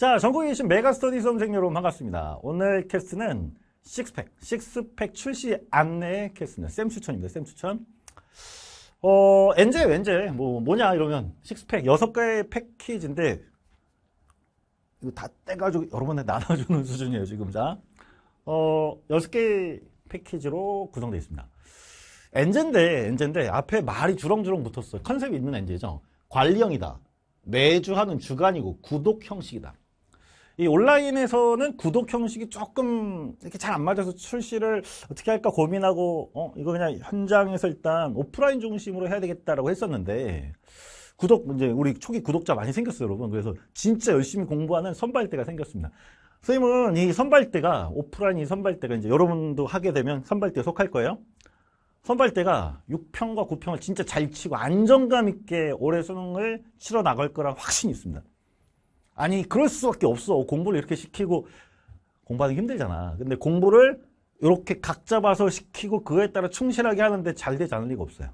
자, 전국에 계신 메가스터디 수험생 여러분 반갑습니다. 오늘 캐스트는 식스팩, 식스팩 출시 안내 캐스트는 쌤 추천입니다. 쌤 추천. 어, 엔젤 엔젤, 뭐, 뭐냐, 이러면, 식스팩 6개의 패키지인데, 이거 다 떼가지고 여러 번에 나눠주는 수준이에요, 지금. 자, 어, 6개의 패키지로 구성되어 있습니다. 엔젤인데엔젤인데 앞에 말이 주렁주렁 붙었어요. 컨셉이 있는 엔젤이죠 관리형이다. 매주 하는 주간이고, 구독 형식이다. 이 온라인에서는 구독 형식이 조금 이렇게 잘 안 맞아서 출시를 어떻게 할까 고민하고 어 이거 그냥 현장에서 일단 오프라인 중심으로 해야 되겠다라고 했었는데 구독 이제 우리 초기 구독자 많이 생겼어요 여러분 그래서 진짜 열심히 공부하는 선발대가 생겼습니다 선생님은 이 선발대가 오프라인 이 선발대가 이제 여러분도 하게 되면 선발대에 속할 거예요 선발대가 6평과 9평을 진짜 잘 치고 안정감 있게 올해 수능을 치러 나갈 거란 확신이 있습니다 아니 그럴 수밖에 없어. 공부를 이렇게 시키고 공부하기 힘들잖아. 근데 공부를 이렇게 각 잡아서 시키고 그거에 따라 충실하게 하는데 잘 되지 않을 리가 없어요.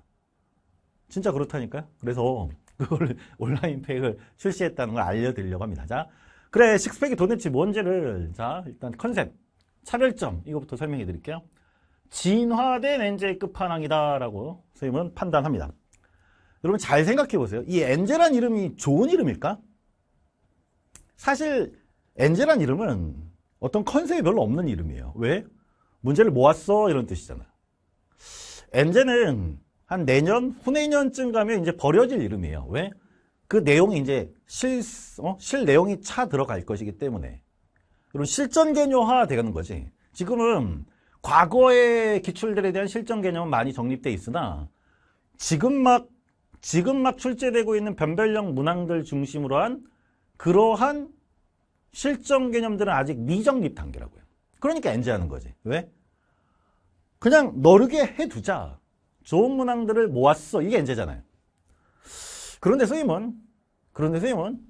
진짜 그렇다니까요. 그래서 그걸 온라인 팩을 출시했다는 걸 알려드리려고 합니다. 자, 그래 식스팩이 도대체 뭔지를 자 일단 컨셉, 차별점 이거부터 설명해 드릴게요. 진화된 엔젤 끝판왕이다라고 선생님은 판단합니다. 여러분 잘 생각해 보세요. 이 엔젤한 이름이 좋은 이름일까? 사실 엔젤란 이름은 어떤 컨셉이 별로 없는 이름이에요. 왜? 문제를 모았어 이런 뜻이잖아. 엔젤은 한 내년 후내년쯤 가면 이제 버려질 이름이에요. 왜? 그 내용이 이제 실, 어? 실 내용이 차 들어갈 것이기 때문에 그런 실전 개념화 되는 거지. 지금은 과거의 기출들에 대한 실전 개념은 많이 정립돼 있으나 지금 막 지금 막 출제되고 있는 변별력 문항들 중심으로 한 그러한 실정 개념들은 아직 미정립 단계라고요. 그러니까 엔지하는 거지. 왜? 그냥 너르게 해두자. 좋은 문항들을 모았어. 이게 엔제잖아요. 그런데 선생님은, 그런데 선생님은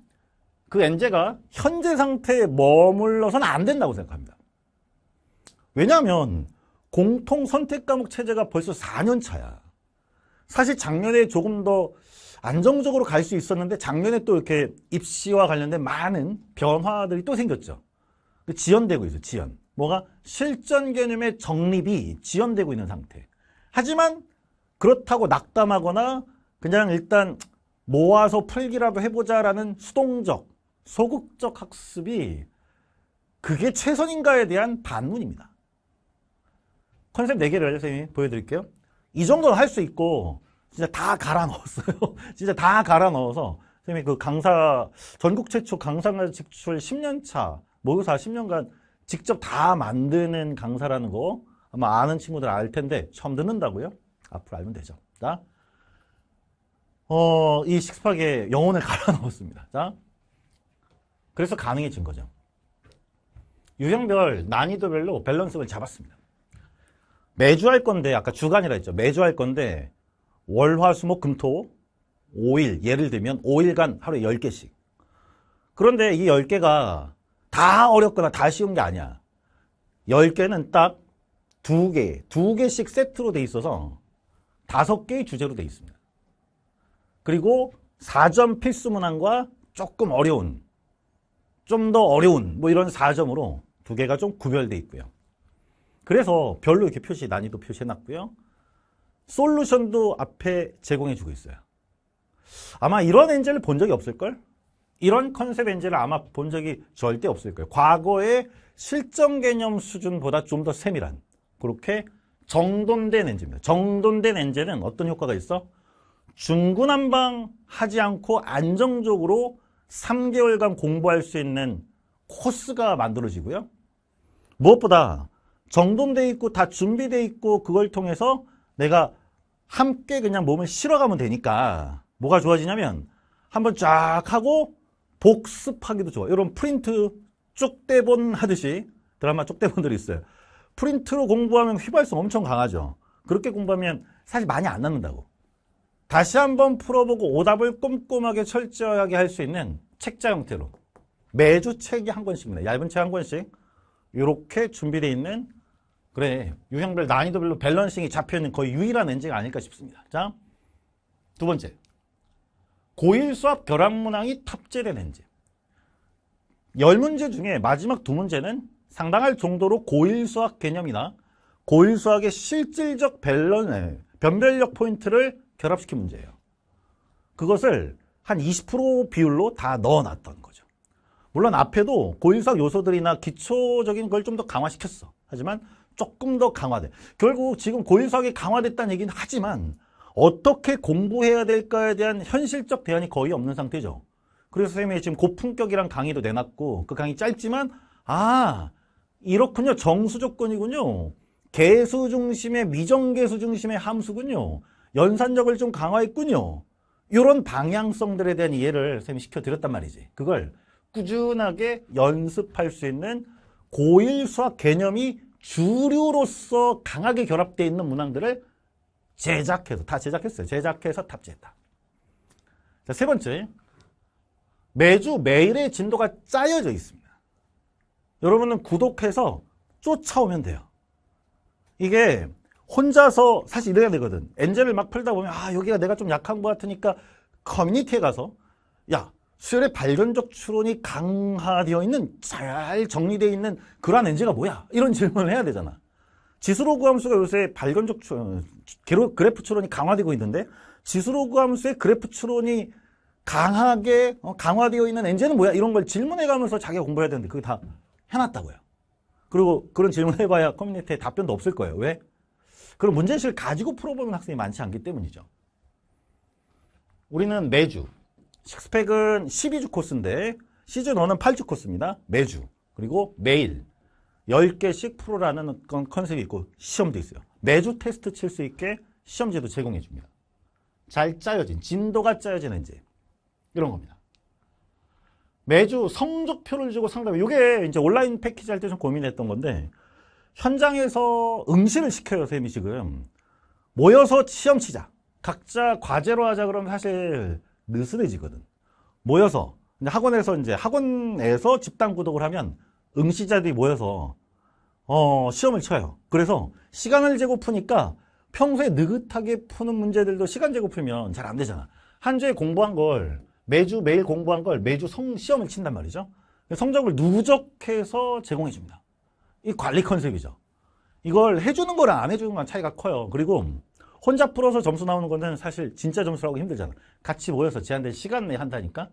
그 엔제가 현재 상태에 머물러서는 안 된다고 생각합니다. 왜냐하면 공통 선택 과목 체제가 벌써 4년 차야. 사실 작년에 조금 더 안정적으로 갈 수 있었는데 작년에 또 이렇게 입시와 관련된 많은 변화들이 또 생겼죠. 그 지연되고 있어요. 지연. 뭐가 실전 개념의 정립이 지연되고 있는 상태. 하지만 그렇다고 낙담하거나 그냥 일단 모아서 풀기라도 해보자라는 수동적, 소극적 학습이 그게 최선인가에 대한 반문입니다. 컨셉 4개를 선생님이 보여드릴게요. 이 정도는 할 수 있고 진짜 다 갈아 넣었어요. 진짜 다 갈아 넣어서 선생님이 그 강사 전국 최초 강사가 직출 10년 차 모의사 10년간 직접 다 만드는 강사라는 거 아마 아는 친구들 알 텐데 처음 듣는다고요? 앞으로 알면 되죠. 자, 어, 이 식스팍에 영혼을 갈아 넣었습니다. 자, 그래서 가능해진 거죠. 유형별 난이도별로 밸런스를 잡았습니다. 매주 할 건데 아까 주간이라 했죠. 매주 할 건데 월화수목금토 5일 예를 들면 5일간 하루에 10개씩 그런데 이 10개가 다 어렵거나 다 쉬운 게 아니야 10개는 딱 2개, 2개씩 세트로 돼 있어서 5개의 주제로 돼 있습니다 그리고 4점 필수문항과 조금 어려운 좀 더 어려운 뭐 이런 4점으로두 개가 좀 구별돼 있고요 그래서 별로 이렇게 표시 난이도 표시해 놨고요 솔루션도 앞에 제공해주고 있어요. 아마 이런 엔젤을 본 적이 없을걸? 이런 컨셉 엔젤을 아마 본 적이 절대 없을 걸 과거의 실전 개념 수준보다 좀 더 세밀한 그렇게 정돈된 엔젤입니다. 정돈된 엔젤은 어떤 효과가 있어? 중구난방 하지 않고 안정적으로 3개월간 공부할 수 있는 코스가 만들어지고요. 무엇보다 정돈돼 있고 다 준비돼 있고 그걸 통해서 내가 함께 그냥 몸을 실어가면 되니까 뭐가 좋아지냐면 한번 쫙 하고 복습하기도 좋아. 이런 프린트 쪽대본 하듯이 드라마 쪽대본들이 있어요. 프린트로 공부하면 휘발성 엄청 강하죠. 그렇게 공부하면 사실 많이 안 남는다고. 다시 한번 풀어보고 오답을 꼼꼼하게 철저하게 할 수 있는 책자 형태로 매주 책이 한 권씩입니다. 얇은 책 한 권씩 이렇게 준비되어 있는 그래 유형별 난이도별로 밸런싱이 잡혀있는 거의 유일한 엔진 아닐까 싶습니다. 자, 두 번째 고일 수업 결합문항이 탑재된 엔진열문제 중에 마지막 두 문제는 상당할 정도로 고일 수학 개념이나 고일 수학의 실질적 밸런스, 변별력 포인트를 결합시킨 문제예요. 그것을 한 20% 비율로 다 넣어놨던 거죠. 물론 앞에도 고일 수학 요소들이나 기초적인 걸 좀 더 강화시켰어. 하지만 조금 더 강화돼. 결국 지금 고인수학이 강화됐다는 얘기는 하지만 어떻게 공부해야 될까에 대한 현실적 대안이 거의 없는 상태죠. 그래서 선생님이 지금 고품격이란 강의도 내놨고 그 강의 짧지만 아 이렇군요. 정수 조건이군요. 개수 중심의 미정개수 중심의 함수군요. 연산력을 좀 강화했군요. 이런 방향성들에 대한 이해를 선생님이 시켜드렸단 말이지. 그걸 꾸준하게 연습할 수 있는 고1 수학 개념이 주류로서 강하게 결합되어 있는 문항들을 제작해서 다 제작했어요. 제작해서 탑재했다. 자, 세 번째 매주 매일의 진도가 짜여져 있습니다. 여러분은 구독해서 쫓아오면 돼요. 이게 혼자서 사실 이래야 되거든. 엔젤을 막 풀다 보면 아 여기가 내가 좀 약한 것 같으니까 커뮤니티에 가서 야 수열의 발견적 추론이 강화되어 있는 잘 정리되어 있는 그러한 엔지가 뭐야? 이런 질문을 해야 되잖아. 지수로그 함수가 요새 발견적 추론, 그래프 추론이 강화되고 있는데 지수로그 함수의 그래프 추론이 강하게 어, 강화되어 있는 엔진은 뭐야? 이런 걸 질문해가면서 자기가 공부해야 되는데 그게 다 해놨다고요. 그리고 그런 질문 을 해봐야 커뮤니티에 답변도 없을 거예요. 왜? 그런 문제식을 가지고 풀어보는 학생이 많지 않기 때문이죠. 우리는 매주 식스팩은 12주 코스인데 시즌1은 8주 코스입니다. 매주. 그리고 매일 10개씩 프로라는 건 컨셉이 있고 시험도 있어요. 매주 테스트 칠 수 있게 시험지도 제공해 줍니다. 잘 짜여진, 진도가 짜여지는 지 이런 겁니다. 매주 성적표를 주고 상담해. 이게 이제 온라인 패키지 할 때 좀 고민했던 건데 현장에서 응시를 시켜요, 쌤이 지금. 모여서 시험 치자. 각자 과제로 하자 그러면 사실 느슨해지거든. 모여서 학원에서 이제 학원에서 집단 구독을 하면 응시자들이 모여서 어, 시험을 쳐요. 그래서 시간을 재고 푸니까 평소에 느긋하게 푸는 문제들도 시간 재고 풀면 잘 안 되잖아. 한 주에 공부한 걸 매주 매일 공부한 걸 매주 성, 시험을 친단 말이죠. 성적을 누적해서 제공해 줍니다. 이 관리 컨셉이죠. 이걸 해주는 거랑 안 해주는 거랑 차이가 커요. 그리고 혼자 풀어서 점수 나오는 거는 사실 진짜 점수라고 힘들잖아. 같이 모여서 제한된 시간 내에 한다니까.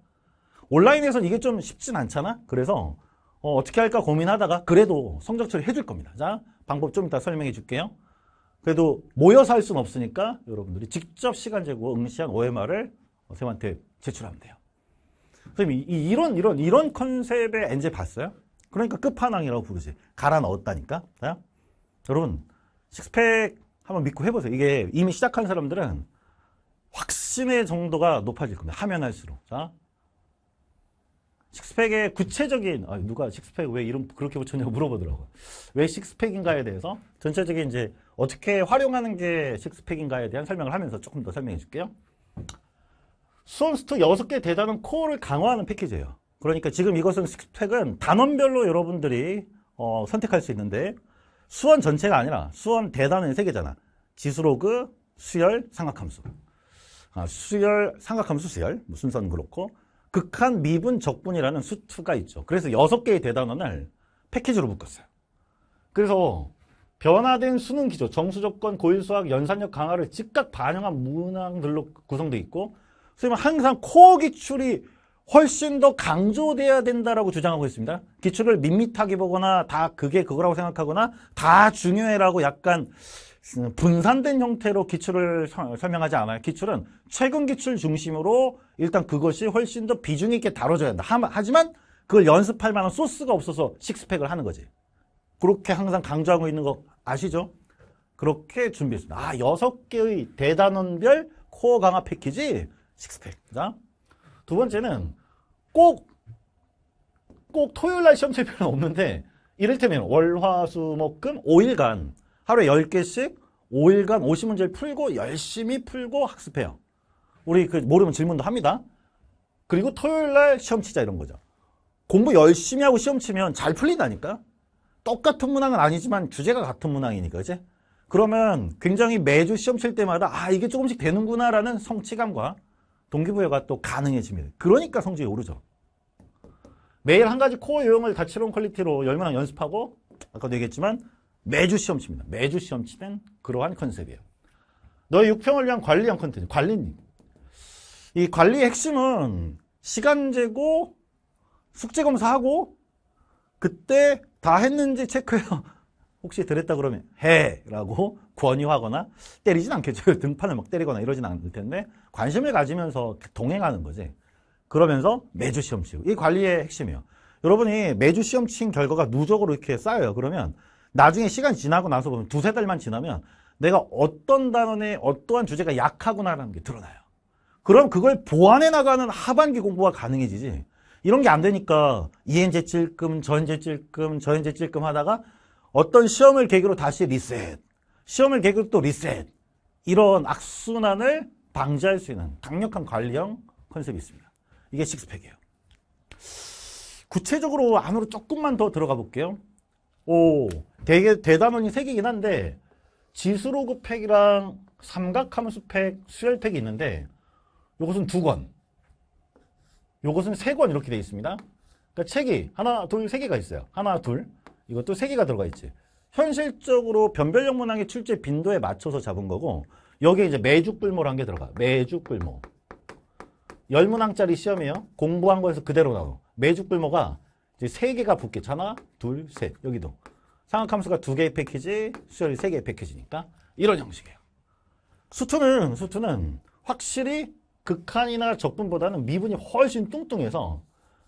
온라인에서는 이게 좀 쉽진 않잖아. 그래서 어, 떻게 할까 고민하다가 그래도 성적 처리 해줄 겁니다. 자, 방법 좀 이따 설명해 줄게요. 그래도 모여서 할 수는 없으니까 여러분들이 직접 시간 제고 응시한 OMR을 선생님한테 제출하면 돼요. 선생님, 이, 이런, 이런, 이런 컨셉의 엔제 봤어요? 그러니까 끝판왕이라고 부르지. 갈아 넣었다니까. 자, 여러분, 식스팩 한번 믿고 해보세요. 이게 이미 시작한 사람들은 확신의 정도가 높아질 겁니다. 하면 할수록. 자. 식스팩의 구체적인 아, 누가 식스팩 왜 이름 그렇게 붙였냐고 물어보더라고요. 왜 식스팩인가에 대해서 전체적인 이제 어떻게 활용하는 게 식스팩인가에 대한 설명을 하면서 조금 더 설명해 줄게요. 수원스트 6개 대단한 코어를 강화하는 패키지예요. 그러니까 지금 이것은 식스팩은 단원별로 여러분들이 어, 선택할 수 있는데 수원 전체가 아니라 수원 대단은 세 개잖아. 지수로그, 수열, 삼각함수. 아, 수열, 삼각함수 수열 무슨 뭐 선는 그렇고 극한, 미분, 적분이라는 수투가 있죠. 그래서 여섯 개의 대단원을 패키지로 묶었어요. 그래서 변화된 수능 기조, 정수 조건, 고인 수학, 연산력 강화를 즉각 반영한 문항들로 구성돼 있고 선생님은 항상 코어 기출이 훨씬 더 강조돼야 된다라고 주장하고 있습니다. 기축을 밋밋하게 보거나 다 그게 그거라고 생각하거나 다 중요해라고 약간 분산된 형태로 기출을 설명하지 않아요. 기출은 최근 기출 중심으로 일단 그것이 훨씬 더 비중 있게 다뤄져야 한다. 하지만 그걸 연습할 만한 소스가 없어서 식스팩을 하는 거지. 그렇게 항상 강조하고 있는 거 아시죠? 그렇게 준비했습니다. 아, 여섯 개의 대단원별 코어 강화 패키지 식스팩. 두 번째는 꼭, 꼭 토요일 날 시험 칠 필요는 없는데, 이를테면 월, 화, 수, 목, 금 5일간 하루에 10개씩 5일간 50문제를 풀고 열심히 풀고 학습해요. 우리 그 모르면 질문도 합니다. 그리고 토요일 날 시험 치자 이런 거죠. 공부 열심히 하고 시험 치면 잘 풀린다니까? 똑같은 문항은 아니지만 주제가 같은 문항이니까, 그지? 그러면 굉장히 매주 시험 칠 때마다 아, 이게 조금씩 되는구나라는 성취감과 동기부여가 또 가능해집니다. 그러니까 성적이 오르죠. 매일 한 가지 코어 유형을 다채로운 퀄리티로 열명랑 연습하고 아까도 얘기했지만 매주 시험 칩니다. 매주 시험 치는 그러한 컨셉이에요. 너의 육평을 위한 관리형 컨텐츠, 관리님. 이 관리의 핵심은 시간 재고, 숙제 검사하고 그때 다 했는지 체크해요. 혹시 들었다 그러면 해라고 권유하거나 때리진 않겠죠. 등판을 막 때리거나 이러진 않을 텐데 관심을 가지면서 동행하는 거지. 그러면서 매주 시험 치고. 이 관리의 핵심이에요. 여러분이 매주 시험 친 결과가 누적으로 이렇게 쌓여요. 그러면 나중에 시간 이 지나고 나서 보면 두세 달만 지나면 내가 어떤 단원에 어떠한 주제가 약하구나라는 게 드러나요. 그럼 그걸 보완해 나가는 하반기 공부가 가능해지지. 이런 게 안 되니까 이행제칠금, 전제칠금, 전행제칠금 하다가 어떤 시험을 계기로 다시 리셋, 시험을 계기로 또 리셋 이런 악순환을 방지할 수 있는 강력한 관리형 컨셉이 있습니다. 이게 식스팩이에요. 구체적으로 안으로 조금만 더 들어가 볼게요. 오, 되게 대담원이 3 개긴 한데 지수로그 팩이랑 삼각함수 팩, 수열 팩이 있는데 이것은 두 권, 이것은 세 권 이렇게 되어 있습니다. 그러니까 책이 하나, 둘, 세 개가 있어요. 하나, 둘. 이것도 3개가 들어가 있지. 현실적으로 변별력 문항의 출제 빈도에 맞춰서 잡은 거고 여기에 이제 매주꿀모란게 들어가. 매주꿀모1 0문항짜리 시험이에요. 공부한 거에서 그대로 나와. 매주꿀모가 이제 3개가 붙겠잖아나 둘, 셋. 여기도. 상악함수가 2개의 패키지, 수열이 3개의 패키지니까 이런 형식이에요. 수투는 수투는 확실히 극한이나 적분보다는 미분이 훨씬 뚱뚱해서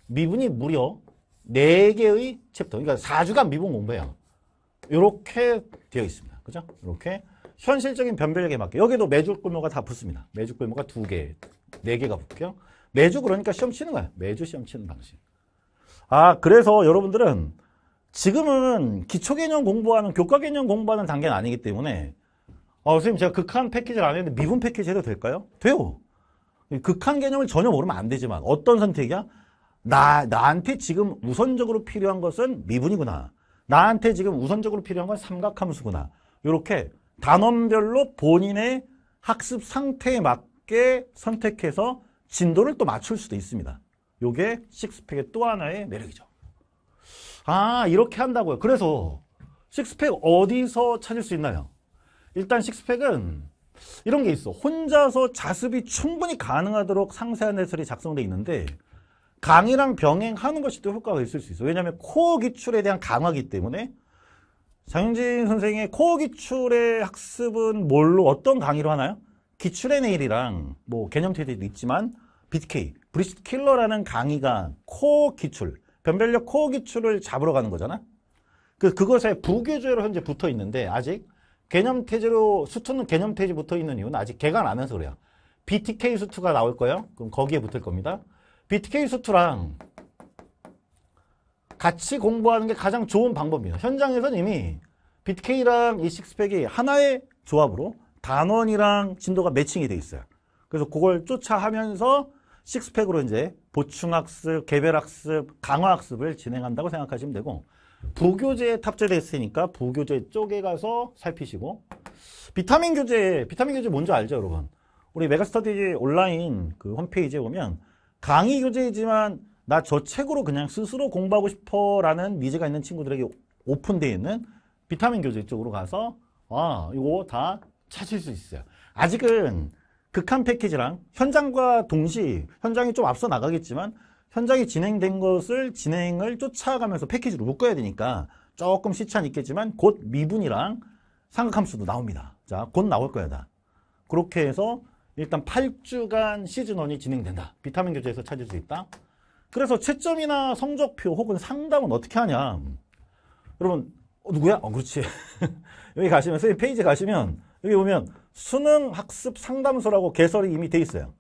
미분이 무려 4개의 챕터, 그러니까 4주간 미분 공부해요. 이렇게 되어 있습니다. 그죠? 이렇게 현실적인 변별력에 맞게 여기도 매주 꿀모가 다 붙습니다. 매주 꿀모가 2개, 4개가 붙고요. 매주 그러니까 시험 치는 거예요. 매주 시험 치는 방식. 아 그래서 여러분들은 지금은 기초개념 공부하는 교과개념 공부하는 단계는 아니기 때문에 아 선생님 제가 극한 패키지를 안 했는데 미분 패키지 해도 될까요? 돼요. 극한 개념을 전혀 모르면 안 되지만 어떤 선택이야? 나, 나한테 지금 우선적으로 필요한 것은 미분이구나. 나한테 지금 우선적으로 필요한 건 삼각함수구나. 이렇게 단원별로 본인의 학습 상태에 맞게 선택해서 진도를 또 맞출 수도 있습니다. 요게 식스팩의 또 하나의 매력이죠. 아 이렇게 한다고요. 그래서 식스팩 어디서 찾을 수 있나요? 일단 식스팩은 이런 게 있어. 혼자서 자습이 충분히 가능하도록 상세한 해설이 작성되어 있는데 강의랑 병행하는 것이 또 효과가 있을 수 있어요. 왜냐하면 코어 기출에 대한 강화기 때문에 장윤진 선생의 코어 기출의 학습은 뭘로 어떤 강의로 하나요? 기출의 내일이랑 뭐 개념 테스트도 있지만 BTK, 브리스 킬러라는 강의가 코어 기출, 변별력 코어 기출을 잡으러 가는 거잖아. 그 그것에 부교재로 현재 붙어 있는데 아직 개념 태지로 수투는 개념 태지 붙어 있는 이유는 아직 개강 안 해서 그래요. BTK 수투가 나올 거예요. 그럼 거기에 붙을 겁니다. BTK 수트랑 같이 공부하는 게 가장 좋은 방법이에요. 현장에서는 이미 BTK랑 이 식스팩이 하나의 조합으로 단원이랑 진도가 매칭이 돼 있어요. 그래서 그걸 쫓아하면서 식스팩으로 이제 보충학습, 개별학습, 강화학습을 진행한다고 생각하시면 되고 부교재에 탑재되어 있으니까 부교재 쪽에 가서 살피시고 비타민 교재, 비타민 교재 뭔지 알죠 여러분? 우리 메가스터디 온라인 그 홈페이지에 보면 강의 교재이지만 나 저 책으로 그냥 스스로 공부하고 싶어라는 니즈가 있는 친구들에게 오픈되어 있는 비타민 교재 쪽으로 가서 아 이거 다 찾을 수 있어요. 아직은 극한 패키지랑 현장과 동시 현장이 좀 앞서 나가겠지만 현장이 진행된 것을 진행을 쫓아가면서 패키지로 묶어야 되니까 조금 시차는 있겠지만 곧 미분이랑 상각함수도 나옵니다. 자, 곧 나올 거야, 다. 그렇게 해서 일단 8주간 시즌원이 진행된다. 비타민 교재에서 찾을 수 있다. 그래서 채점이나 성적표 혹은 상담은 어떻게 하냐. 여러분 어, 누구야? 어, 그렇지. 여기 가시면, 선생님 페이지 가시면, 여기 보면 수능 학습 상담소라고 개설이 이미 돼 있어요.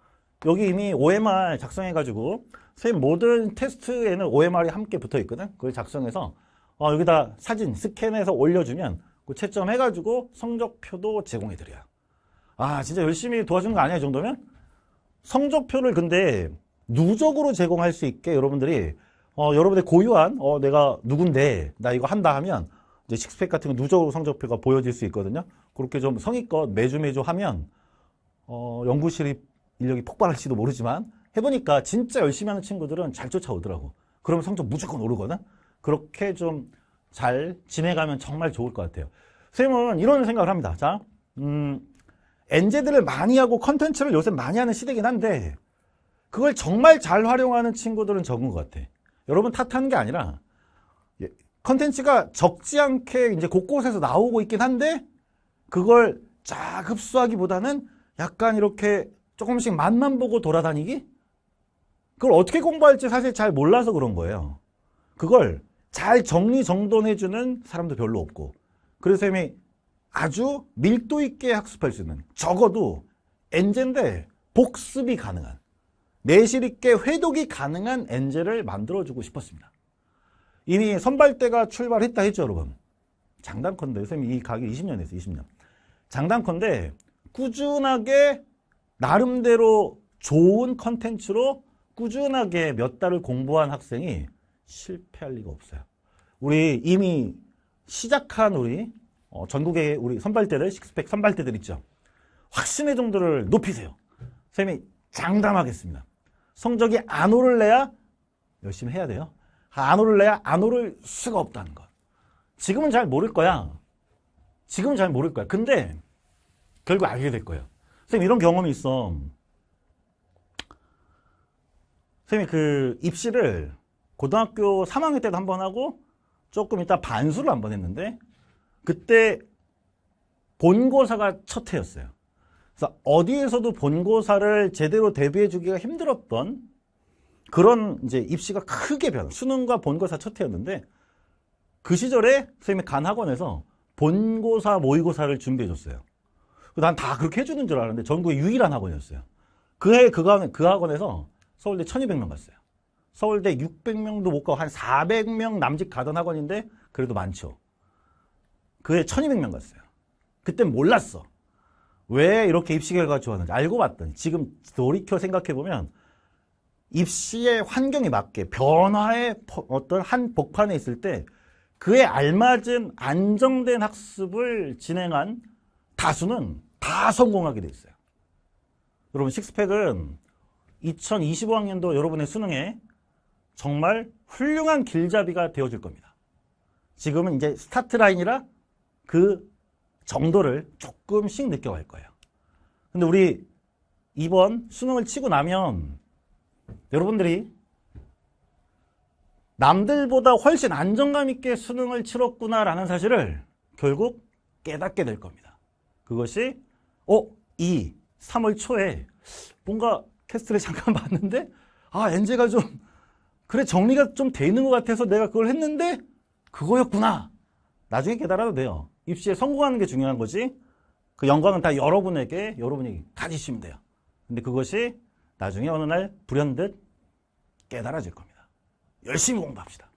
여기 이미 OMR 작성해가지고, 선생님 모든 테스트에는 OMR이 함께 붙어 있거든? 그걸 작성해서, 어, 여기다 사진 스캔해서 올려주면, 그 채점해가지고 성적표도 제공해드려요. 아 진짜 열심히 도와주는 거 아니야 이 정도면? 성적표를 근데 누적으로 제공할 수 있게 여러분들이 어, 여러분의 고유한 어, 내가 누군데 나 이거 한다 하면 이제 식스팩 같은 거 누적으로 성적표가 보여질 수 있거든요. 그렇게 좀 성의껏 매주 매주 하면 어, 연구실이 인력이 폭발할지도 모르지만 해보니까 진짜 열심히 하는 친구들은 잘 쫓아오더라고. 그러면 성적 무조건 오르거든. 그렇게 좀 잘 지내가면 정말 좋을 것 같아요. 선생님은 이런 생각을 합니다. 자, 음, 엔제들을 많이 하고 컨텐츠를 요새 많이 하는 시대긴 한데 그걸 정말 잘 활용하는 친구들은 적은 것 같아. 여러분 탓하는 게 아니라 예, 컨텐츠가 적지 않게 이제 곳곳에서 나오고 있긴 한데 그걸 쫙 흡수하기보다는 약간 이렇게 조금씩 맛만 보고 돌아다니기? 그걸 어떻게 공부할지 사실 잘 몰라서 그런 거예요. 그걸 잘 정리정돈해주는 사람도 별로 없고 그래서 쌤이 아주 밀도 있게 학습할 수 있는 적어도 엔젠데 복습이 가능한 내실 있게 회독이 가능한 엔젤을 만들어주고 싶었습니다. 이미 선발대가 출발했다 했죠 여러분. 장담컨대 선생님이 가게 20년 에서 20년. 장담컨대 꾸준하게 나름대로 좋은 컨텐츠로 꾸준하게 몇 달을 공부한 학생이 실패할 리가 없어요. 우리 이미 시작한 우리 어, 전국의 우리 선발대를 식스팩 선발대들 있죠. 확신의 정도를 높이세요. 선생님이 장담하겠습니다. 성적이 안 오를래야 열심히 해야 돼요. 안 오를래야 안 오를 수가 없다는 것. 지금은 잘 모를 거야. 지금은 잘 모를 거야. 근데 결국 알게 될 거예요. 선생님 이런 경험이 있어. 선생님그 입시를 고등학교 3학년 때도 한 번 하고 조금 이따 반수를 한 번 했는데 그때 본고사가 첫 해였어요. 그래서 어디에서도 본고사를 제대로 대비해 주기가 힘들었던 그런 이제 입시가 크게 변, 수능과 본고사 첫 해였는데 그 시절에 선생님이 간 학원에서 본고사 모의고사를 준비해 줬어요. 난 다 그렇게 해주는 줄 알았는데 전국에 유일한 학원이었어요. 그해 그, 그, 그 학원에서 서울대 1200명 갔어요. 서울대 600명도 못 가고 한 400명 남짓 가던 학원인데 그래도 많죠. 그해 1200명 갔어요. 그때 몰랐어. 왜 이렇게 입시 결과가 좋았는지 알고 봤더니 지금 돌이켜 생각해보면 입시의 환경에 맞게 변화의 어떤 한 복판에 있을 때 그에 알맞은 안정된 학습을 진행한 다수는 다 성공하게 돼 있어요. 여러분 식스팩은 2025학년도 여러분의 수능에 정말 훌륭한 길잡이가 되어줄 겁니다. 지금은 이제 스타트 라인이라 그 정도를 조금씩 느껴갈 거예요. 근데 우리 이번 수능을 치고 나면 여러분들이 남들보다 훨씬 안정감 있게 수능을 치렀구나라는 사실을 결국 깨닫게 될 겁니다. 그것이 어? 이 3월 초에 뭔가 캐스트를 잠깐 봤는데 아 엔제가 좀 그래 정리가 좀 돼 있는 것 같아서 내가 그걸 했는데 그거였구나 나중에 깨달아도 돼요 입시에 성공하는 게 중요한 거지 그 영광은 다 여러분에게 여러분이 가지시면 돼요. 근데 그것이 나중에 어느 날 불현듯 깨달아질 겁니다. 열심히 공부합시다.